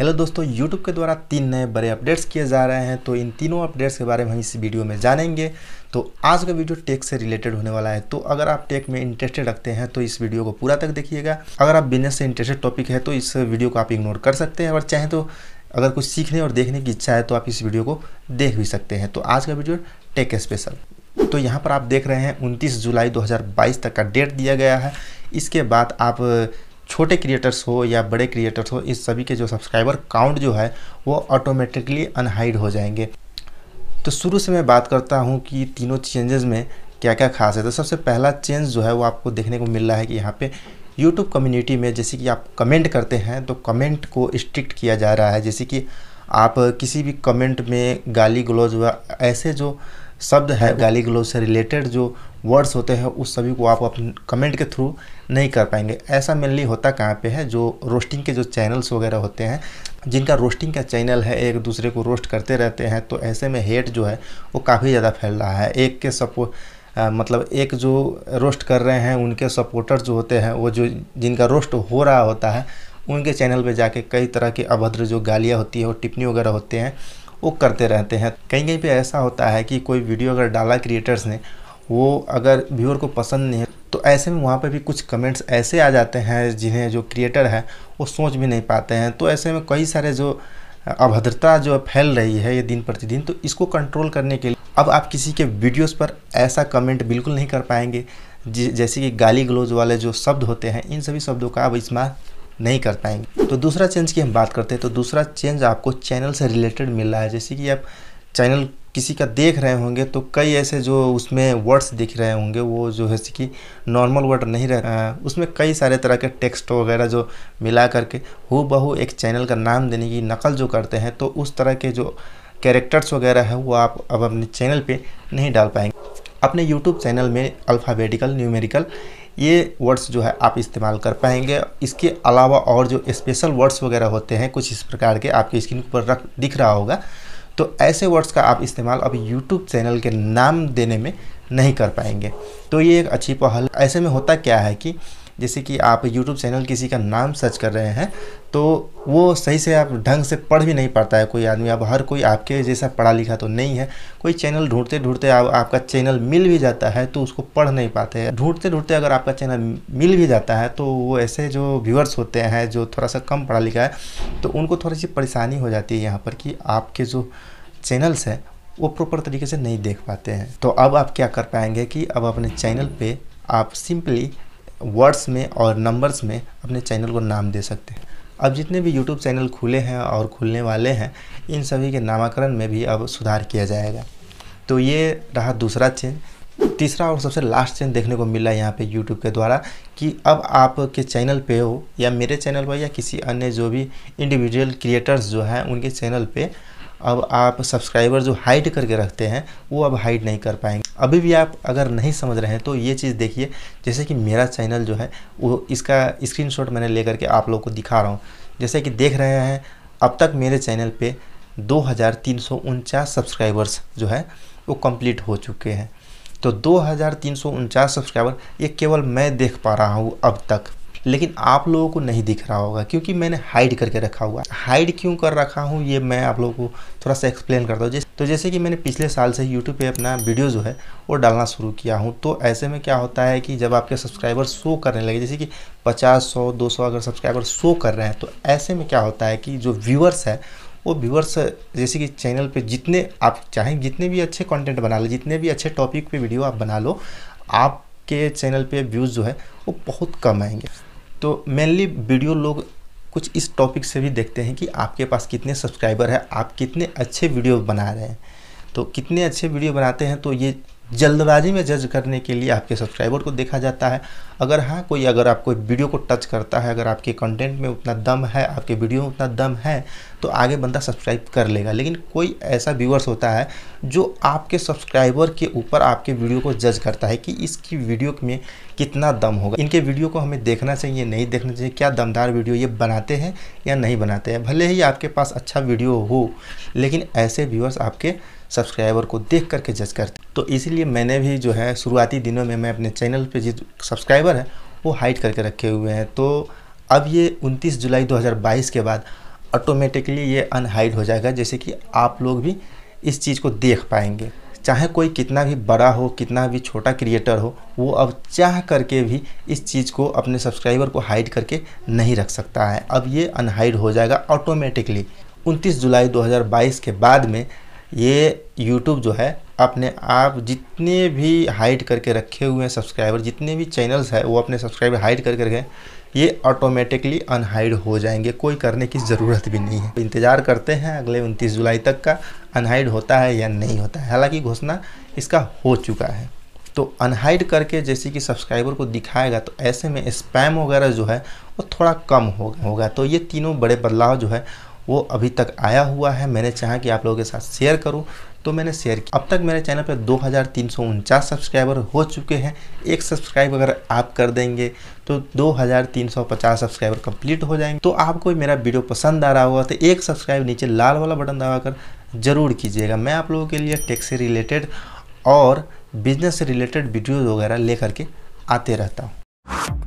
hello दोस्तों YouTube के द्वारा तीन नए बड़े अपडेट्स किए जा रहे हैं तो इन तीनों अपडेट्स के बारे में हम इस वीडियो में जानेंगे तो आज का वीडियो टेक से रिलेटेड होने वाला है तो अगर आप टेक में इंटरेस्टेड रखते हैं तो इस वीडियो को पूरा तक देखिएगा अगर आप बिजनेस से इंटरेस्टेड टॉपिक है तो इस वीडियो को आप इग्नोर कर सकते हैं और चाहें तो अगर कुछ सीखने और देखने की इच्छा है तो आप इस वीडियो को देख भी सकते हैं तो आज का वीडियो टेक स्पेशल तो यहाँ पर आप देख रहे हैं उनतीस जुलाई दो तक का डेट दिया गया है इसके बाद आप छोटे क्रिएटर्स हो या बड़े क्रिएटर्स हो इस सभी के जो सब्सक्राइबर काउंट जो है वो ऑटोमेटिकली अनहाइड हो जाएंगे तो शुरू से मैं बात करता हूँ कि तीनों चेंजेस में क्या क्या खास है तो सबसे पहला चेंज जो है वो आपको देखने को मिल रहा है कि यहाँ पे यूट्यूब कम्युनिटी में जैसे कि आप कमेंट करते हैं तो कमेंट को स्ट्रिक्ट किया जा रहा है जैसे कि आप किसी भी कमेंट में गाली गलौज हुआ ऐसे जो शब्द है गाली गलोज से रिलेटेड जो वर्ड्स होते हैं उस सभी को आप अपने कमेंट के थ्रू नहीं कर पाएंगे ऐसा मेनली होता कहाँ पे है जो रोस्टिंग के जो चैनल्स वगैरह होते हैं जिनका रोस्टिंग का चैनल है एक दूसरे को रोस्ट करते रहते हैं तो ऐसे में हेट जो है वो काफ़ी ज़्यादा फैल रहा है एक के सपो आ, मतलब एक जो रोस्ट कर रहे हैं उनके सपोर्टर्स जो होते हैं वो जो जिनका रोस्ट हो रहा होता है उनके चैनल पे जाके कई तरह की अभद्र जो गालियाँ होती है और टिप्पणी वगैरह होते हैं वो करते रहते हैं कहीं कहीं पे ऐसा होता है कि कोई वीडियो अगर डाला क्रिएटर्स ने वो अगर व्यूअर को पसंद नहीं है तो ऐसे में वहाँ पे भी कुछ कमेंट्स ऐसे आ जाते हैं जिन्हें जो क्रिएटर है वो सोच भी नहीं पाते हैं तो ऐसे में कई सारे जो अभद्रता जो फैल रही है ये दिन प्रतिदिन तो इसको कंट्रोल करने के लिए अब आप किसी के वीडियोस पर ऐसा कमेंट बिल्कुल नहीं कर पाएंगे जैसे कि गाली गलोज वाले जो शब्द होते हैं इन सभी शब्दों का अब इस्तेमाल नहीं कर पाएंगे तो दूसरा चेंज की हम बात करते हैं तो दूसरा चेंज आपको चैनल से रिलेटेड मिल रहा है जैसे कि आप चैनल किसी का देख रहे होंगे तो कई ऐसे जो उसमें वर्ड्स दिख रहे होंगे वो जो है कि नॉर्मल वर्ड नहीं रह उसमें कई सारे तरह के टेक्स्ट वगैरह जो मिला करके हु बहू एक चैनल का नाम देने की नकल जो करते हैं तो उस तरह के जो कैरेक्टर्स वगैरह हैं वो आप अब अपने चैनल पे नहीं डाल पाएंगे अपने YouTube चैनल में अल्फ़ाबेटिकल न्यूमेरिकल ये वर्ड्स जो है आप इस्तेमाल कर पाएंगे इसके अलावा और जो स्पेशल वर्ड्स वगैरह होते हैं कुछ इस प्रकार के आपके स्क्रीन पर रख दिख रहा होगा तो ऐसे वर्ड्स का आप इस्तेमाल अब यूट्यूब चैनल के नाम देने में नहीं कर पाएंगे तो ये एक अच्छी पहल ऐसे में होता क्या है कि जैसे कि आप यूट्यूब चैनल किसी का नाम सर्च कर रहे हैं तो वो सही से आप ढंग से पढ़ भी नहीं पाता है कोई आदमी अब हर कोई आपके जैसा पढ़ा लिखा तो नहीं है कोई चैनल ढूंढते ढूंढते आप, आपका चैनल मिल भी जाता है तो उसको पढ़ नहीं पाते हैं ढूंढते ढूंढते अगर आपका चैनल मिल भी जाता है तो वो ऐसे जो व्यूअर्स होते हैं जो थोड़ा सा कम पढ़ा लिखा है तो उनको थोड़ी सी परेशानी हो जाती है यहाँ पर कि आपके जो चैनल्स हैं वो प्रॉपर तरीके से नहीं देख पाते हैं तो अब आप क्या कर पाएंगे कि अब अपने चैनल पर आप सिंपली वर्ड्स में और नंबर्स में अपने चैनल को नाम दे सकते हैं अब जितने भी यूट्यूब चैनल खुले हैं और खुलने वाले हैं इन सभी के नामाकरण में भी अब सुधार किया जाएगा तो ये रहा दूसरा चेंज तीसरा और सबसे लास्ट चेंज देखने को मिला यहाँ पे यूट्यूब के द्वारा कि अब आपके चैनल पे हो या मेरे चैनल पर या किसी अन्य जो भी इंडिविजुअल क्रिएटर्स जो हैं उनके चैनल पे अब आप सब्सक्राइबर जो हाइड करके रखते हैं वो अब हाइड नहीं कर पाएंगे अभी भी आप अगर नहीं समझ रहे हैं तो ये चीज़ देखिए जैसे कि मेरा चैनल जो है वो इसका स्क्रीनशॉट मैंने लेकर के आप लोग को दिखा रहा हूँ जैसे कि देख रहे हैं अब तक मेरे चैनल पे दो सब्सक्राइबर्स जो है वो कंप्लीट हो चुके हैं तो दो सब्सक्राइबर ये केवल मैं देख पा रहा हूँ अब तक लेकिन आप लोगों को नहीं दिख रहा होगा क्योंकि मैंने हाइड करके रखा हुआ है हाइड क्यों कर रखा हूँ ये मैं आप लोगों को थोड़ा सा एक्सप्लेन करता हूँ तो जैसे कि मैंने पिछले साल से यूट्यूब पे अपना वीडियो जो है वो डालना शुरू किया हूँ तो ऐसे में क्या होता है कि जब आपके सब्सक्राइबर शो करने लगे जैसे कि पचास सौ दो सौ अगर सब्सक्राइबर शो कर रहे हैं तो ऐसे में क्या होता है कि जो व्यूअर्स है वो व्यूअर्स जैसे कि चैनल पे जितने आप चाहें जितने भी अच्छे कंटेंट बना लो जितने भी अच्छे टॉपिक पे वीडियो आप बना लो आपके चैनल पे व्यूज़ जो है वो बहुत कम आएंगे तो मेनली वीडियो लोग कुछ इस टॉपिक से भी देखते हैं कि आपके पास कितने सब्सक्राइबर हैं आप कितने अच्छे वीडियो बना रहे हैं तो कितने अच्छे वीडियो बनाते हैं तो ये जल्दबाजी में जज करने के लिए आपके सब्सक्राइबर को देखा जाता है अगर हाँ कोई अगर आपको वीडियो को टच करता है अगर आपके कंटेंट में उतना दम है आपके वीडियो में उतना दम है तो आगे बंदा सब्सक्राइब कर लेगा लेकिन कोई ऐसा व्यूअर्स होता है जो आपके सब्सक्राइबर के ऊपर आपके वीडियो को जज करता है कि इसकी वीडियो में कितना दम होगा इनके वीडियो को हमें देखना चाहिए नहीं देखना चाहिए क्या दमदार वीडियो ये बनाते हैं या नहीं बनाते हैं भले ही आपके पास अच्छा वीडियो हो लेकिन ऐसे व्यूअर्स आपके सब्सक्राइबर को देख करके जज करते तो इसीलिए मैंने भी जो है शुरुआती दिनों में मैं अपने चैनल पे जो सब्सक्राइबर हैं वो हाइड करके रखे हुए हैं तो अब ये 29 जुलाई 2022 के बाद ऑटोमेटिकली ये अनहाइड हो जाएगा जैसे कि आप लोग भी इस चीज़ को देख पाएंगे चाहे कोई कितना भी बड़ा हो कितना भी छोटा क्रिएटर हो वो अब चाह करके भी इस चीज़ को अपने सब्सक्राइबर को हाइड करके नहीं रख सकता है अब ये अनहाइड हो जाएगा ऑटोमेटिकली 29 जुलाई 2022 के बाद में ये यूट्यूब जो है अपने आप जितने भी हाइड करके रखे हुए हैं सब्सक्राइबर जितने भी चैनल्स हैं वो अपने सब्सक्राइबर हाइड करके रखें ये ऑटोमेटिकली अनहाइड हो जाएंगे कोई करने की ज़रूरत भी नहीं है इंतज़ार करते हैं अगले 29 जुलाई तक का अनहाइड होता है या नहीं होता है हालांकि घोषणा इसका हो चुका है तो अनहाइड करके जैसे कि सब्सक्राइबर को दिखाएगा तो ऐसे में स्पैम वगैरह जो है वो थोड़ा कम होगा होगा तो ये तीनों बड़े बदलाव जो है वो अभी तक आया हुआ है मैंने चाहा कि आप लोगों के साथ शेयर करूं तो मैंने शेयर किया अब तक मेरे चैनल पर दो सब्सक्राइबर हो चुके हैं एक सब्सक्राइब अगर आप कर देंगे तो 2350 सब्सक्राइबर कंप्लीट हो जाएंगे तो आपको मेरा वीडियो पसंद आ रहा होगा तो एक सब्सक्राइब नीचे लाल वाला बटन दबाकर ज़रूर कीजिएगा मैं आप लोगों के लिए टैक्स से रिलेटेड और बिजनेस से रिलेटेड वीडियोज़ वगैरह ले करके आते रहता हूँ